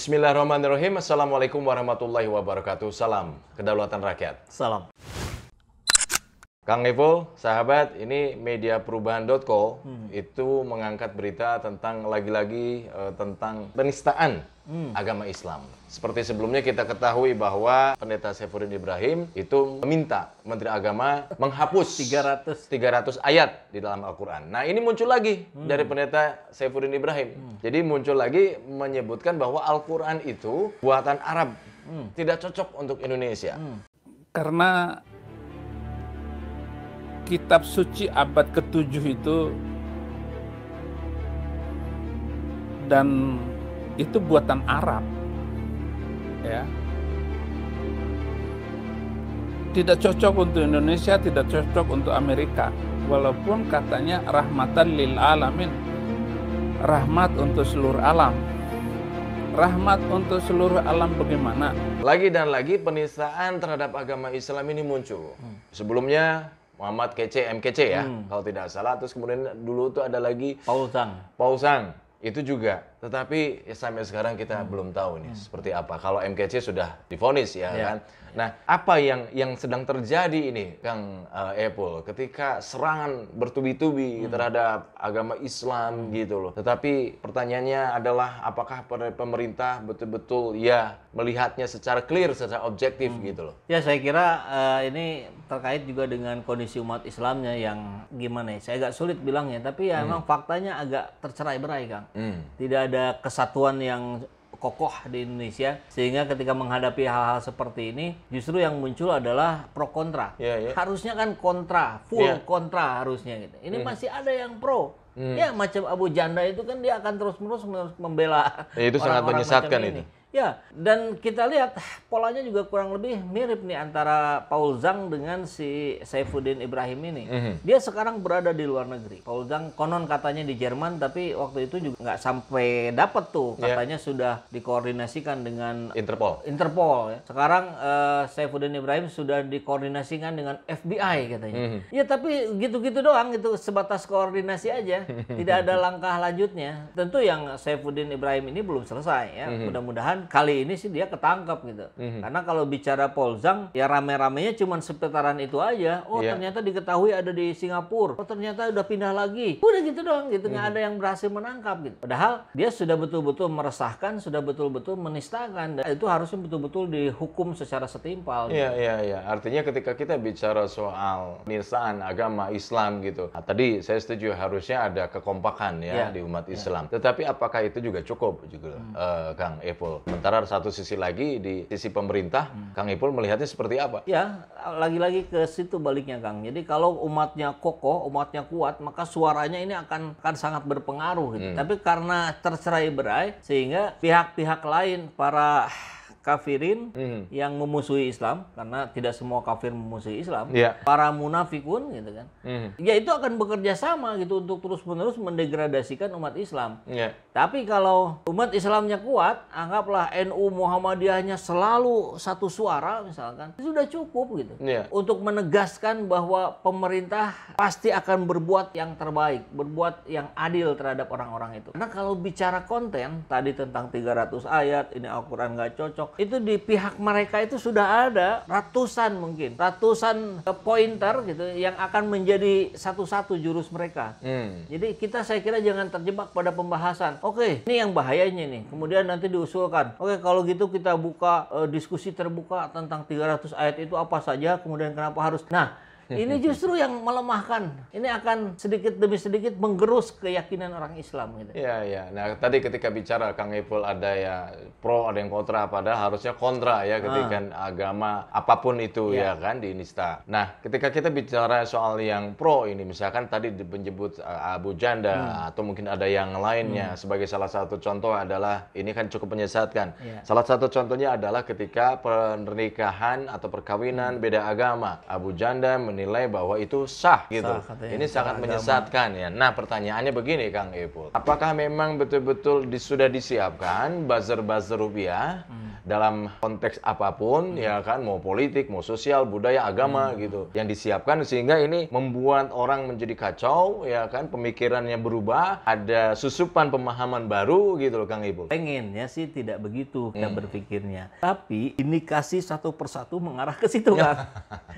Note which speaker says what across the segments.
Speaker 1: Bismillahirrahmanirrahim. Assalamualaikum warahmatullahi wabarakatuh. Salam kedaulatan rakyat. Salam. Kang Evo, sahabat, ini media perubahan.co hmm. itu mengangkat berita tentang lagi-lagi uh, tentang penistaan hmm. agama Islam. Seperti sebelumnya kita ketahui bahwa Pendeta Saifuddin Ibrahim itu meminta Menteri Agama menghapus 300 300 ayat di dalam Al-Qur'an. Nah, ini muncul lagi hmm. dari Pendeta Saifuddin Ibrahim. Hmm. Jadi muncul lagi menyebutkan bahwa Al-Qur'an itu buatan Arab. Hmm. Tidak cocok untuk Indonesia. Hmm.
Speaker 2: Karena kitab suci abad ke-7 itu dan itu buatan Arab. Ya. Tidak cocok untuk Indonesia, tidak cocok untuk Amerika. Walaupun katanya rahmatan
Speaker 1: lil alamin. Rahmat untuk seluruh alam. Rahmat untuk seluruh alam bagaimana? Lagi dan lagi penistaan terhadap agama Islam ini muncul. Hmm. Sebelumnya Muhammad Kece, MKC ya, hmm. kalau tidak salah. Terus kemudian dulu tuh ada lagi Pausang. Pausang itu juga tetapi ya sampai sekarang kita hmm. belum tahu nih hmm. seperti apa. Kalau MKC sudah difonis ya yeah. kan. Nah, apa yang yang sedang terjadi ini Kang uh, eh, Apple ketika serangan bertubi-tubi hmm. terhadap agama Islam hmm. gitu loh. Tetapi pertanyaannya adalah apakah pemerintah betul-betul ya melihatnya secara clear, secara objektif hmm. gitu loh. Ya, saya kira uh,
Speaker 2: ini terkait juga dengan kondisi umat Islamnya yang gimana ya? Saya agak sulit bilangnya, tapi ya hmm. emang faktanya agak tercerai-berai, Kang. Hmm. Tidak ada kesatuan yang kokoh di Indonesia sehingga ketika menghadapi hal-hal seperti ini justru yang muncul adalah pro kontra yeah, yeah. harusnya kan kontra full yeah. kontra harusnya gitu ini mm. masih ada yang pro mm. ya macam Abu Janda itu kan dia akan terus menerus membela iya, itu orang -orang sangat menyesatkan ini, ini Ya, dan kita lihat polanya juga kurang lebih mirip nih antara Paul Zhang dengan si Saifuddin Ibrahim ini. Mm -hmm. Dia sekarang berada di luar negeri. Paul Zhang konon katanya di Jerman, tapi waktu itu juga nggak sampai dapat tuh. Iya. Katanya yeah. sudah dikoordinasikan dengan Interpol. Interpol. Ya. Sekarang uh, Saifuddin Ibrahim sudah dikoordinasikan dengan FBI katanya. Mm -hmm. Ya, tapi gitu-gitu doang itu sebatas koordinasi aja. Tidak ada langkah lanjutnya. Tentu yang Saifuddin Ibrahim ini belum selesai ya. Mm -hmm. Mudah-mudahan kali ini sih dia ketangkap gitu. Mm-hmm. Karena kalau bicara Polzang ya rame-ramenya cuma sepetaran itu aja. Oh yeah. ternyata diketahui ada di Singapura. Oh ternyata udah pindah lagi. Udah gitu dong gitu nggak mm-hmm. ada yang berhasil menangkap gitu. Padahal dia sudah betul-betul meresahkan, sudah betul-betul menistakan. Dan itu harusnya betul-betul dihukum secara setimpal. Iya gitu.
Speaker 1: iya iya. Artinya ketika kita bicara soal nisan agama Islam gitu. Nah, tadi saya setuju harusnya ada kekompakan ya yeah. di umat iya. Islam. Yeah. Tetapi apakah itu juga cukup juga hmm. uh, Kang Epo? Sementara satu sisi lagi di sisi pemerintah, hmm. Kang Ipul melihatnya seperti apa? Ya,
Speaker 2: lagi-lagi ke situ baliknya Kang. Jadi kalau umatnya kokoh, umatnya kuat, maka suaranya ini akan akan sangat berpengaruh gitu. Hmm. Tapi karena tercerai berai sehingga pihak-pihak lain para kafirin hmm. yang memusuhi Islam karena tidak semua kafir memusuhi Islam yeah. para munafikun gitu kan hmm. ya itu akan bekerja sama gitu untuk terus menerus mendegradasikan umat Islam yeah. tapi kalau umat Islamnya kuat anggaplah NU Muhammadiyahnya selalu satu suara misalkan itu sudah cukup gitu yeah. untuk menegaskan bahwa pemerintah pasti akan berbuat yang terbaik berbuat yang adil terhadap orang-orang itu karena kalau bicara konten tadi tentang 300 ayat ini Al-Quran nggak cocok itu di pihak mereka itu sudah ada ratusan mungkin ratusan eh, pointer gitu yang akan menjadi satu-satu jurus mereka. Hmm. Jadi kita saya kira jangan terjebak pada pembahasan. Oke, okay, ini yang bahayanya nih. Kemudian nanti diusulkan. Oke, okay, kalau gitu kita buka uh, diskusi terbuka tentang 300 ayat itu apa saja, kemudian kenapa harus. Nah, Ini justru yang melemahkan. Ini akan sedikit demi sedikit menggerus keyakinan orang Islam gitu.
Speaker 1: ya. iya. Nah, tadi ketika bicara Kang Ipul ada ya pro, ada yang kontra, padahal harusnya kontra ya ketika ah. agama apapun itu ya. ya kan Nista. Nah, ketika kita bicara soal yang pro ini misalkan tadi menyebut uh, Abu Janda hmm. atau mungkin ada yang lainnya hmm. sebagai salah satu contoh adalah ini kan cukup menyesatkan. Ya. Salah satu contohnya adalah ketika pernikahan atau perkawinan hmm. beda agama, Abu Janda men menilai bahwa itu sah gitu. Sah, Ini sangat agama. menyesatkan ya. Nah, pertanyaannya begini Kang Ipul. Apakah memang betul-betul sudah disiapkan buzzer-buzzer rupiah hmm. dalam konteks apapun hmm. ya kan mau politik, mau sosial, budaya, agama hmm. gitu. Yang disiapkan sehingga ini membuat orang menjadi kacau ya kan pemikirannya berubah, ada susupan pemahaman baru gitu loh Kang Ipul. ya sih tidak begitu
Speaker 2: kita hmm. berpikirnya. Tapi indikasi satu persatu mengarah ke situ kan.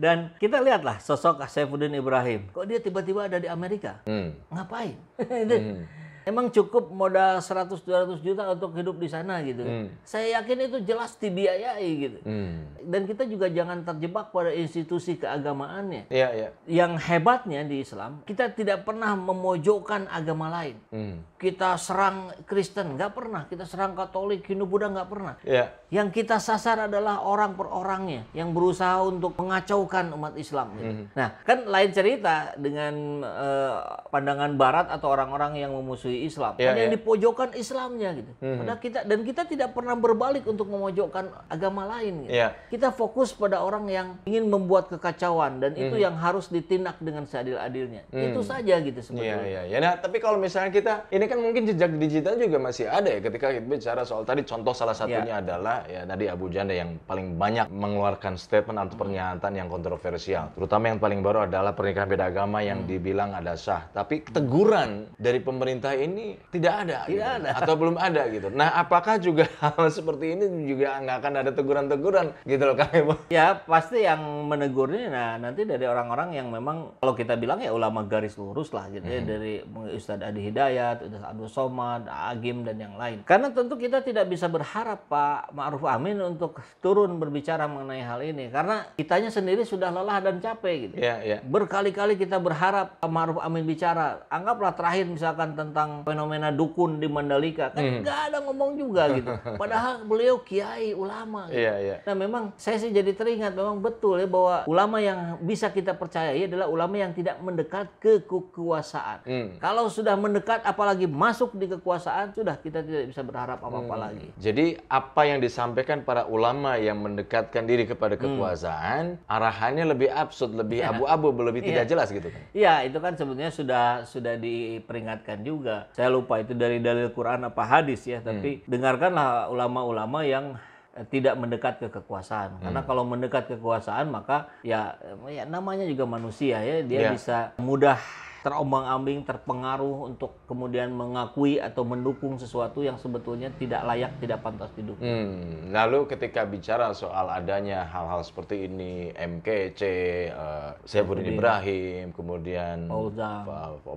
Speaker 2: Dan kita lihatlah sosok Saifuddin Ibrahim. Kok dia tiba-tiba ada di Amerika? Hmm. Ngapain? hmm. Emang cukup modal 100-200 juta untuk hidup di sana gitu. Hmm. Saya yakin itu jelas dibiayai gitu. Hmm. Dan kita juga jangan terjebak pada institusi keagamaannya. Iya, iya. Yang hebatnya di Islam, kita tidak pernah memojokkan agama lain. Hmm. Kita serang Kristen, nggak pernah. Kita serang Katolik, Hindu, Buddha, nggak pernah. Iya. Yang kita sasar adalah orang per orangnya yang berusaha untuk mengacaukan umat Islam. Gitu. Hmm. Nah, kan lain cerita dengan eh, pandangan Barat atau orang-orang yang memusuhi memusuhi Islam. Yeah, Hanya yeah. dipojokkan Islamnya gitu. Mm-hmm. Padahal kita dan kita tidak pernah berbalik untuk memojokkan agama lain. Gitu. Yeah. Kita fokus pada orang yang ingin membuat kekacauan dan mm-hmm. itu hmm. yang harus ditindak dengan seadil-adilnya. Mm-hmm. Itu saja gitu sebenarnya.
Speaker 1: Yeah, yeah, yeah. Nah, tapi kalau misalnya kita ini kan mungkin jejak digital juga masih ada ya ketika kita bicara soal tadi contoh salah satunya yeah. adalah ya tadi Abu Janda yang paling banyak mengeluarkan statement atau hmm. pernyataan yang kontroversial. Terutama yang paling baru adalah pernikahan beda agama yang mm-hmm. dibilang ada sah. Tapi teguran dari pemerintah ini tidak ada. Tidak gitu. ada. Atau belum ada gitu. Nah, apakah juga hal seperti ini juga nggak akan ada teguran-teguran gitu loh Kang Ibu? Ya, pasti yang
Speaker 2: menegurnya nah nanti dari orang-orang yang memang kalau kita bilang ya ulama garis lurus lah gitu ya, hmm. ya dari Ustadz Adi Hidayat, Ustadz Abdul Somad, Agim dan yang lain. Karena tentu kita tidak bisa berharap Pak Ma'ruf Amin untuk turun berbicara mengenai hal ini karena kitanya sendiri sudah lelah dan capek gitu. Yeah, yeah. Berkali-kali kita berharap Pak Ma'ruf Amin bicara. Anggaplah terakhir misalkan tentang tentang fenomena dukun di Mandalika kan hmm. nggak hmm. ada ngomong juga gitu. Padahal beliau kiai ulama. Gitu. Yeah, yeah. Nah memang saya sih jadi teringat memang betul ya bahwa ulama yang bisa kita percayai adalah ulama yang tidak mendekat ke kekuasaan. Hmm. Kalau sudah mendekat apalagi masuk di kekuasaan sudah kita tidak bisa berharap apa-apa hmm. lagi.
Speaker 1: Jadi apa yang disampaikan para ulama yang mendekatkan diri kepada hmm. kekuasaan hmm. arahannya lebih absurd, lebih iya. abu-abu, lebih yeah. tidak jelas gitu kan.
Speaker 2: Iya, itu kan sebetulnya sudah sudah diperingatkan juga saya
Speaker 1: lupa itu dari dalil Quran
Speaker 2: apa hadis ya tapi hmm. dengarkanlah ulama-ulama yang eh, tidak mendekat ke kekuasaan. Hmm. Karena kalau mendekat ke kekuasaan maka ya, ya namanya juga manusia ya dia yeah. bisa mudah terombang-ambing, terpengaruh untuk kemudian mengakui atau mendukung sesuatu yang sebetulnya tidak layak, tidak
Speaker 1: pantas didukung. Hmm. Lalu ketika bicara soal adanya hal-hal seperti ini, MKC, uh, eh, Syafuddin Ibrahim, kemudian Pauzang,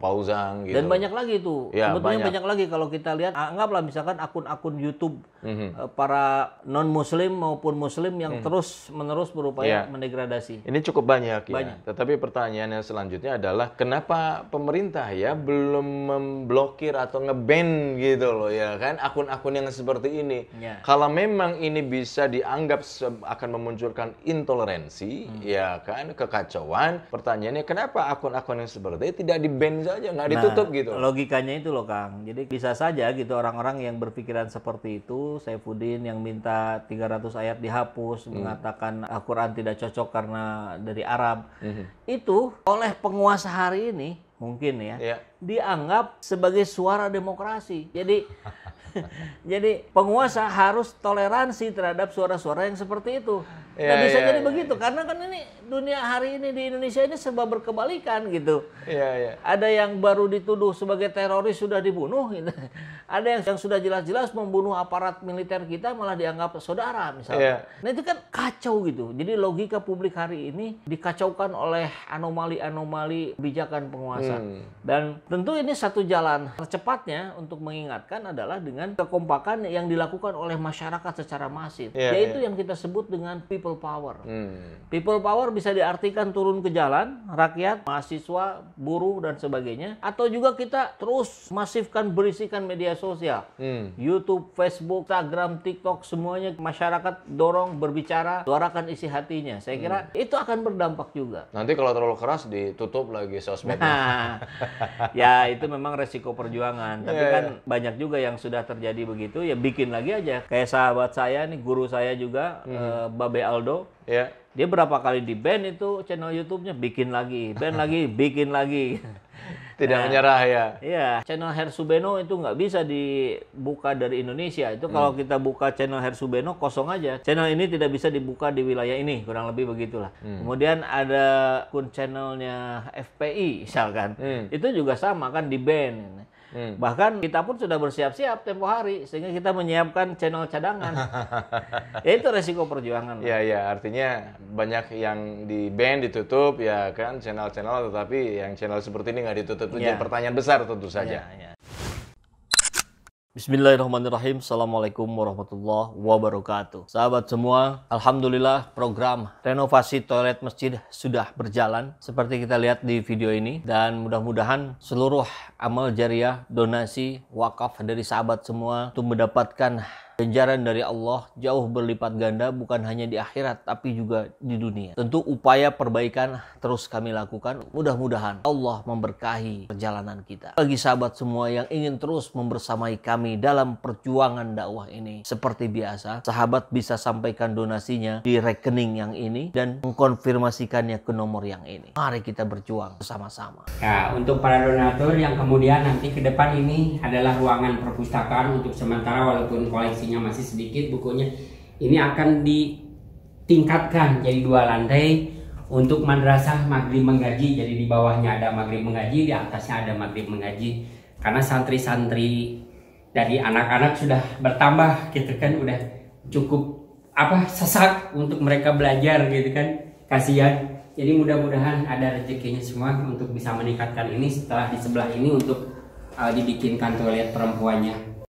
Speaker 1: Pauzang gitu. Dan banyak
Speaker 2: lagi itu. Ya, sebetulnya banyak. banyak lagi kalau kita lihat, anggaplah misalkan akun-akun YouTube mm -hmm. uh, para non-muslim maupun muslim yang mm terus-menerus berupaya yeah. mendegradasi.
Speaker 1: Ini cukup banyak, ya. banyak. ya. Tetapi pertanyaannya selanjutnya adalah kenapa pemerintah ya belum memblokir atau ngeban gitu loh ya kan akun-akun yang seperti ini. Yeah. Kalau memang ini bisa dianggap akan memunculkan intoleransi hmm. ya kan kekacauan, pertanyaannya kenapa akun-akun yang seperti ini tidak diban saja nggak nah, ditutup gitu?
Speaker 2: Logikanya itu loh Kang. Jadi bisa saja gitu orang-orang yang berpikiran seperti itu, Saifuddin yang minta 300 ayat dihapus hmm. mengatakan Al-Qur'an tidak cocok karena dari Arab. Hmm. Itu oleh penguasa hari ini mungkin ya. ya dianggap sebagai suara demokrasi. Jadi jadi penguasa harus toleransi terhadap suara-suara yang seperti itu. Ya, nah, bisa ya, jadi ya, begitu ya. karena kan ini dunia hari ini di Indonesia ini serba berkebalikan gitu. Ya, ya. Ada yang baru dituduh sebagai teroris sudah dibunuh gitu. Ada yang yang sudah jelas-jelas membunuh aparat militer kita malah dianggap saudara misalnya. Ya. Nah, itu kan kacau gitu. Jadi logika publik hari ini dikacaukan oleh anomali-anomali kebijakan penguasa. Hmm. Dan Tentu ini satu jalan tercepatnya untuk mengingatkan adalah dengan kekompakan yang dilakukan oleh masyarakat secara masif, yeah, yaitu yeah. yang kita sebut dengan people power. Hmm. People power bisa diartikan turun ke jalan, rakyat, mahasiswa, buruh dan sebagainya, atau juga kita terus masifkan berisikan media sosial, hmm. YouTube, Facebook, Instagram, TikTok, semuanya masyarakat dorong berbicara, suarakan isi hatinya. Saya kira hmm. itu akan berdampak juga.
Speaker 1: Nanti kalau terlalu keras ditutup lagi sosmednya. Nah, ya
Speaker 2: itu memang resiko perjuangan. Tapi yeah, kan yeah. banyak juga yang sudah terjadi begitu ya bikin lagi aja. Kayak sahabat saya nih guru saya juga mm -hmm. uh, Babe Aldo. Yeah dia berapa kali di band itu channel YouTube-nya bikin lagi, band lagi, bikin lagi. Tidak nah, menyerah ya. Iya, channel Hersubeno itu nggak bisa dibuka dari Indonesia. Itu kalau hmm. kita buka channel Hersubeno kosong aja. Channel ini tidak bisa dibuka di wilayah ini, kurang lebih begitulah. Hmm. Kemudian ada akun channelnya FPI misalkan. Hmm. Itu juga sama kan di band. Hmm. Bahkan kita pun sudah bersiap-siap tempo hari sehingga kita menyiapkan channel cadangan.
Speaker 1: ya itu resiko perjuangan. Iya iya, artinya banyak yang di band ditutup ya kan channel-channel tetapi yang channel seperti ini nggak ditutup itu ya. pertanyaan besar tentu saja. Ya, ya.
Speaker 2: Bismillahirrahmanirrahim. Assalamualaikum warahmatullahi wabarakatuh. Sahabat semua, Alhamdulillah program renovasi toilet masjid sudah berjalan seperti kita lihat di video ini. Dan mudah-mudahan seluruh amal jariah, donasi, wakaf dari sahabat semua untuk mendapatkan Ganjaran dari Allah jauh berlipat ganda bukan hanya di akhirat tapi juga di dunia. Tentu upaya perbaikan terus kami lakukan. Mudah-mudahan Allah memberkahi perjalanan kita. Bagi sahabat semua yang ingin terus membersamai kami dalam perjuangan dakwah ini. Seperti biasa, sahabat bisa sampaikan donasinya di rekening yang ini dan mengkonfirmasikannya ke nomor yang ini. Mari kita berjuang bersama-sama.
Speaker 1: Nah, untuk para donatur yang
Speaker 2: kemudian nanti ke depan ini adalah ruangan perpustakaan untuk sementara walaupun koleksi isinya masih sedikit bukunya ini akan ditingkatkan jadi dua lantai untuk madrasah maghrib mengaji jadi di bawahnya ada maghrib mengaji di atasnya ada maghrib mengaji karena santri-santri dari anak-anak sudah bertambah gitu kan udah cukup apa sesak untuk mereka belajar gitu kan kasihan jadi mudah-mudahan ada rezekinya semua untuk bisa meningkatkan ini setelah di sebelah ini untuk uh, dibikinkan toilet perempuannya